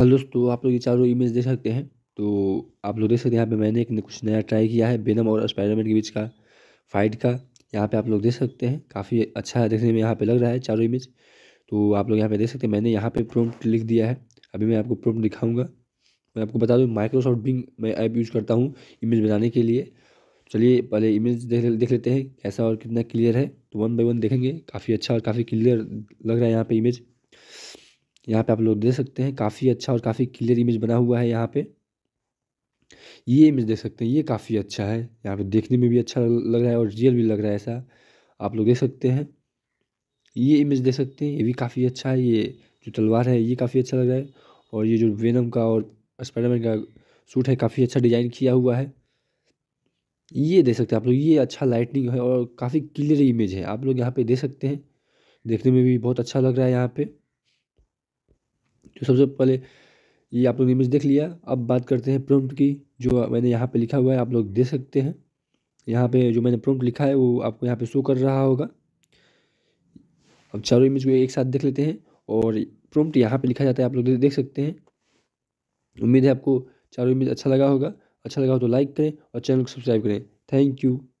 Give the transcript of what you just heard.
hello दोस्तों आप लोग ये चारों इमेज देख सकते हैं तो आप लोग देख सकते हैं यहाँ पे मैंने एक कुछ नया ट्राई किया है बेनम और स्पाइडरमैन के बीच का फाइट का यहाँ पे आप लोग देख सकते हैं काफ़ी अच्छा है देखने में यहाँ पे लग रहा है चारों इमेज तो आप लोग यहाँ पे देख सकते हैं मैंने यहाँ पे प्रोम्प्ट लिख दिया है अभी मैं आपको प्रोम्प्ट दिखाऊँगा मैं आपको बता दूँ माइक्रोसॉफ्ट बिंग मैं ऐप यूज़ करता हूँ इमेज बनाने के लिए चलिए पहले इमेज देख देख लेते हैं कैसा और कितना क्लियर है तो वन बाई वन देखेंगे काफ़ी अच्छा और काफ़ी क्लियर लग रहा है यहाँ पर इमेज यहाँ पे आप लोग देख सकते हैं काफ़ी अच्छा और काफ़ी क्लियर इमेज बना हुआ है यहाँ पे ये इमेज देख सकते हैं ये काफ़ी अच्छा है यहाँ पे देखने में भी अच्छा लग रहा है और रियल भी लग रहा है ऐसा आप लोग देख सकते हैं ये इमेज देख सकते हैं ये भी काफ़ी अच्छा है ये जो तलवार है ये काफ़ी अच्छा लग रहा है और ये जो वेनम का और स्पाइडरमैन का सूट है काफ़ी अच्छा डिज़ाइन किया हुआ है ये देख सकते हैं आप लोग ये अच्छा लाइटनिंग है और काफ़ी क्लियर इमेज है आप लोग यहाँ पे देख सकते हैं देखने में भी बहुत अच्छा लग रहा है यहाँ पे तो सबसे पहले ये आप लोग इमेज देख लिया अब बात करते हैं प्रोम्प्ट की जो मैंने यहाँ पे लिखा हुआ है आप लोग देख सकते हैं यहाँ पे जो मैंने प्रोम्प्ट लिखा है वो आपको यहाँ पे शो कर रहा होगा अब चारों इमेज को एक साथ देख लेते हैं और प्रोम्प्ट यहाँ पे लिखा जाता है आप लोग देख सकते हैं उम्मीद है आपको चारों इमेज अच्छा लगा होगा अच्छा लगा हो तो लाइक करें और चैनल को सब्सक्राइब करें थैंक यू